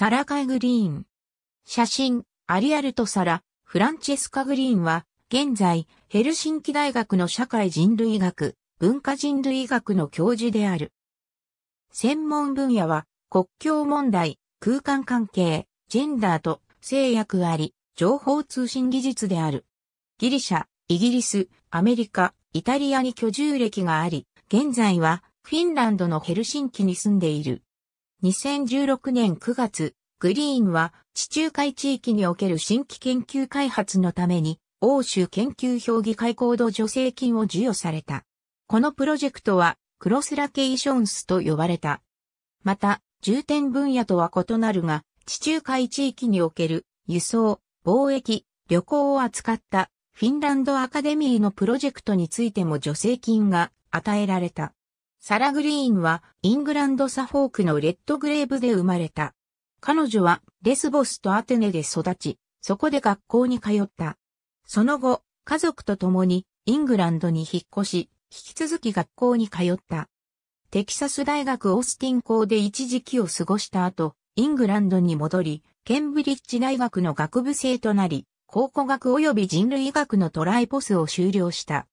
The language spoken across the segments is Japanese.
サラカイ・グリーン。写真、アリアルト・サラ、フランチェスカ・グリーンは、現在、ヘルシンキ大学の社会人類学、文化人類学の教授である。専門分野は、国境問題、空間関係、ジェンダーと制約あり、情報通信技術である。ギリシャ、イギリス、アメリカ、イタリアに居住歴があり、現在はフィンランドのヘルシンキに住んでいる。2016年9月、グリーンは地中海地域における新規研究開発のために欧州研究評議会行動助成金を授与された。このプロジェクトはクロスラケーションスと呼ばれた。また、重点分野とは異なるが、地中海地域における輸送、貿易、旅行を扱ったフィンランドアカデミーのプロジェクトについても助成金が与えられた。サラ・グリーンはイングランドサフォークのレッドグレーブで生まれた。彼女はレスボスとアテネで育ち、そこで学校に通った。その後、家族と共にイングランドに引っ越し、引き続き学校に通った。テキサス大学オースティン校で一時期を過ごした後、イングランドに戻り、ケンブリッジ大学の学部生となり、考古学及び人類学のトライポスを修了した。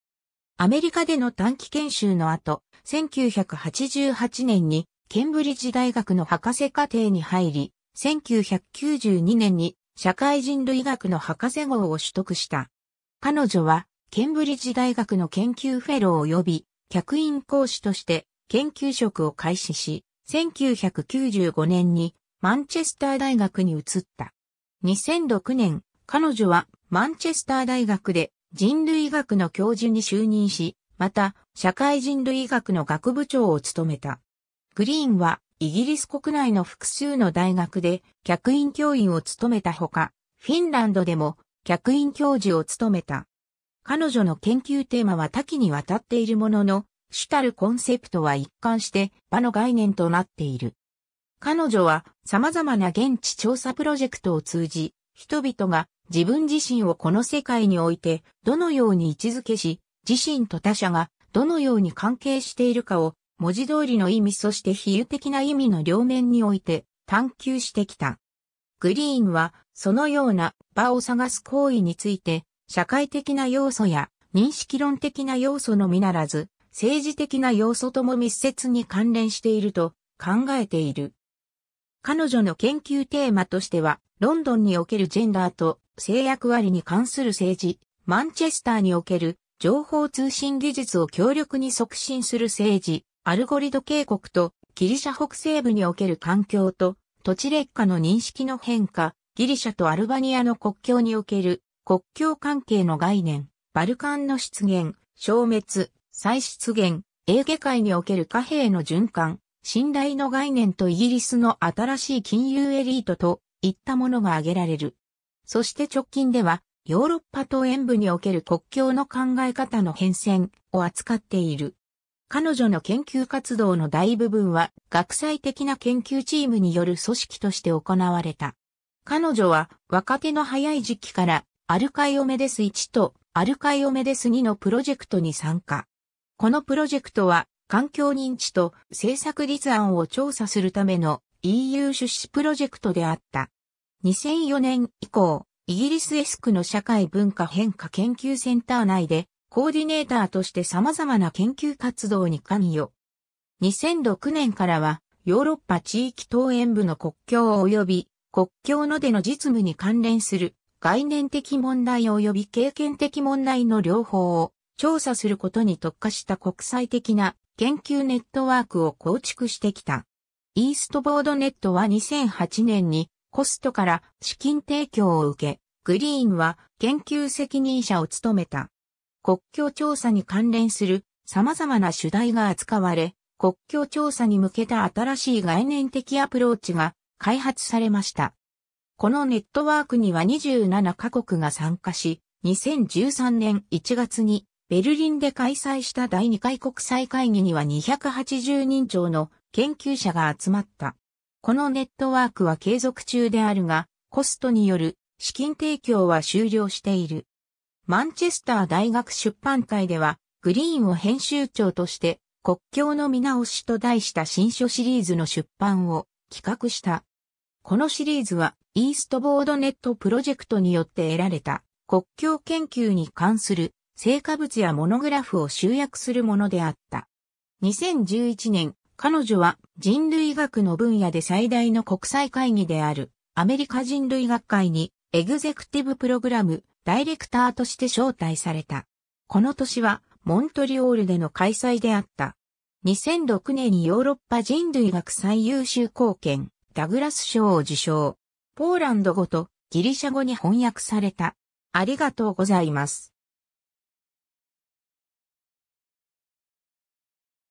アメリカでの短期研修の後、1988年にケンブリッジ大学の博士課程に入り、1992年に社会人類学の博士号を取得した。彼女はケンブリッジ大学の研究フェロー及び客員講師として研究職を開始し、1995年にマンチェスター大学に移った。2006年、彼女はマンチェスター大学で人類学の教授に就任し、また、社会人類学の学部長を務めた。グリーンは、イギリス国内の複数の大学で客員教員を務めたほか、フィンランドでも客員教授を務めた。彼女の研究テーマは多岐にわたっているものの、主たるコンセプトは一貫して場の概念となっている。彼女は様々な現地調査プロジェクトを通じ、人々が自分自身をこの世界においてどのように位置づけし、自身と他者がどのように関係しているかを文字通りの意味そして比喩的な意味の両面において探求してきた。グリーンはそのような場を探す行為について社会的な要素や認識論的な要素のみならず政治的な要素とも密接に関連していると考えている。彼女の研究テーマとしてはロンドンにおけるジェンダーと性役割に関する政治、マンチェスターにおける情報通信技術を強力に促進する政治、アルゴリド渓谷とギリシャ北西部における環境と土地劣化の認識の変化、ギリシャとアルバニアの国境における国境関係の概念、バルカンの出現、消滅、再出現、エーゲ海における貨幣の循環、信頼の概念とイギリスの新しい金融エリートといったものが挙げられる。そして直近ではヨーロッパと演武における国境の考え方の変遷を扱っている。彼女の研究活動の大部分は学際的な研究チームによる組織として行われた。彼女は若手の早い時期からアルカイオメデス1とアルカイオメデス2のプロジェクトに参加。このプロジェクトは環境認知と政策立案を調査するための EU 出資プロジェクトであった。2004年以降、イギリスエスクの社会文化変化研究センター内で、コーディネーターとして様々な研究活動に関与。2006年からは、ヨーロッパ地域東園部の国境及び国境のでの実務に関連する概念的問題及び経験的問題の両方を調査することに特化した国際的な研究ネットワークを構築してきた。イーストボードネットは2008年にコストから資金提供を受け、グリーンは研究責任者を務めた。国境調査に関連する様々な主題が扱われ、国境調査に向けた新しい概念的アプローチが開発されました。このネットワークには27カ国が参加し、2013年1月にベルリンで開催した第2回国際会議には280人超の研究者が集まった。このネットワークは継続中であるが、コストによる資金提供は終了している。マンチェスター大学出版会では、グリーンを編集長として、国境の見直しと題した新書シリーズの出版を企画した。このシリーズは、イーストボードネットプロジェクトによって得られた国境研究に関する成果物やモノグラフを集約するものであった。2011年、彼女は人類学の分野で最大の国際会議であるアメリカ人類学会にエグゼクティブプログラムダイレクターとして招待された。この年はモントリオールでの開催であった。2006年にヨーロッパ人類学最優秀貢献ダグラス賞を受賞。ポーランド語とギリシャ語に翻訳された。ありがとうございます。